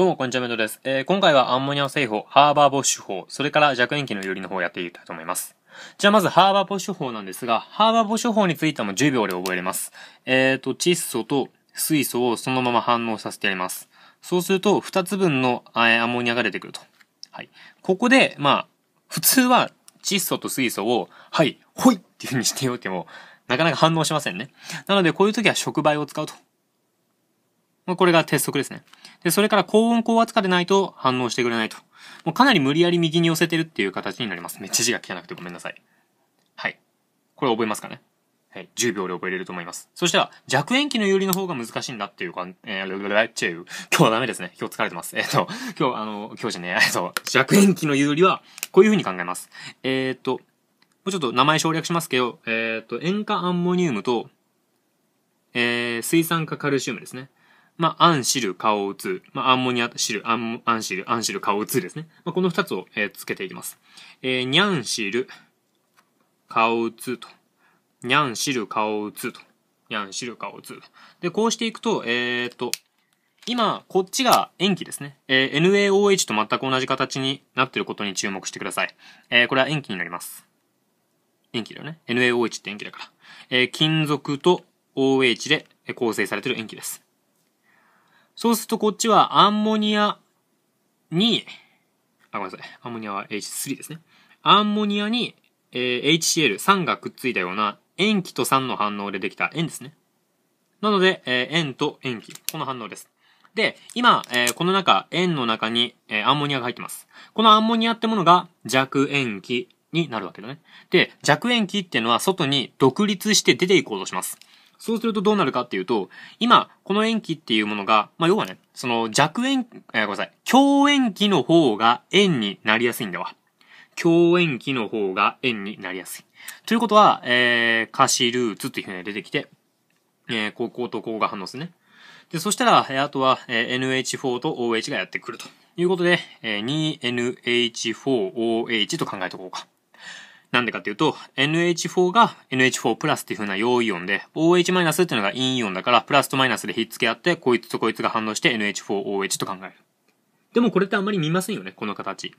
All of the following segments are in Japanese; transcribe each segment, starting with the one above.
どうも、こんにちは、メンドです。えー、今回はアンモニア製法、ハーバーボッシュ法、それから弱塩基のよりの方をやっていきたいと思います。じゃあまずハーバーボッシュ法なんですが、ハーバーボッシュ法についても10秒で覚えれます。えっ、ー、と、窒素と水素をそのまま反応させてやります。そうすると、2つ分のアンモニアが出てくると。はい。ここで、まあ、普通は窒素と水素を、はい、ほいっていう風にしておいても、なかなか反応しませんね。なので、こういう時は触媒を使うと。まあ、これが鉄則ですね。で、それから高温高圧化でないと反応してくれないと。もうかなり無理やり右に寄せてるっていう形になります。めっちゃ字がなくてごめんなさい。はい。これ覚えますかねはい。10秒で覚えれると思います。そしたら、弱塩基の有利の方が難しいんだっていうか、えー、チェ今日はダメですね。今日疲れてます。えっ、ー、と、今日、あの、今日じゃねえ、っと、弱塩基の有利は、こういう風に考えます。えー、っと、もうちょっと名前省略しますけど、えー、っと、塩化アンモニウムと、えー、水酸化カルシウムですね。まあ、アンシル、カオウツ。まあ、アンモニアシル、アン、アンシル、アンシル、カオウツですね。まあ、この二つを、えー、つけていきます。えー、ニャンシル、カオウツと。ニャンシル、カオウツと。ニャンシル、カオウツと。で、こうしていくと、えー、っと、今、こっちが塩基ですね。えー、NaOH と全く同じ形になっていることに注目してください。えー、これは塩基になります。塩基だよね。NaOH って塩基だから。えー、金属と OH で構成されている塩基です。そうするとこっちはアンモニアに、あ、ごめんなさい。アンモニアは H3 ですね。アンモニアに、えー、HCl、酸がくっついたような塩基と酸の反応でできた塩ですね。なので、えー、塩と塩基。この反応です。で、今、えー、この中、塩の中に、えー、アンモニアが入ってます。このアンモニアってものが弱塩基になるわけだね。で、弱塩基っていうのは外に独立して出ていこうとします。そうするとどうなるかっていうと、今、この塩基っていうものが、まあ、要はね、その弱塩、えー、ごめんなさい、強塩基の方が塩になりやすいんだわ。強塩基の方が塩になりやすい。ということは、えー、カシルーツっていうふうに出てきて、えー、こことここが反応するね。で、そしたら、えあとは、えー、NH4 と OH がやってくるということで、えー、2NH4OH と考えておこうか。なんでかっていうと、NH4 が NH4 プラスっていう風な陽イオンで、OH マイナスっていうのが陰イオンだから、プラスとマイナスでひっつけ合って、こいつとこいつが反応して NH4OH と考える。でもこれってあんまり見ませんよね、この形。っ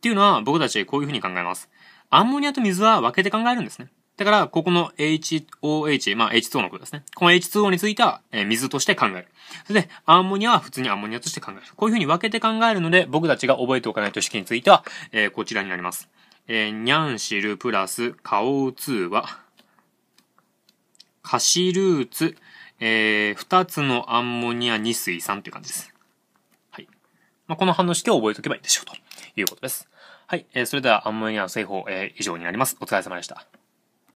ていうのは僕たちこういう風に考えます。アンモニアと水は分けて考えるんですね。だから、ここの HOH、まあ H2O のことですね。この H2O については、え水として考える。それで、アンモニアは普通にアンモニアとして考える。こういう風に分けて考えるので、僕たちが覚えておかないと式については、えこちらになります。えー、にゃんしるプラス、カオウツーは、カシルーツ、えー、つのアンモニア二水酸という感じです。はい。まあ、この反応式を覚えておけばいいでしょうということです。はい。えー、それではアンモニアの製法、えー、以上になります。お疲れ様でした。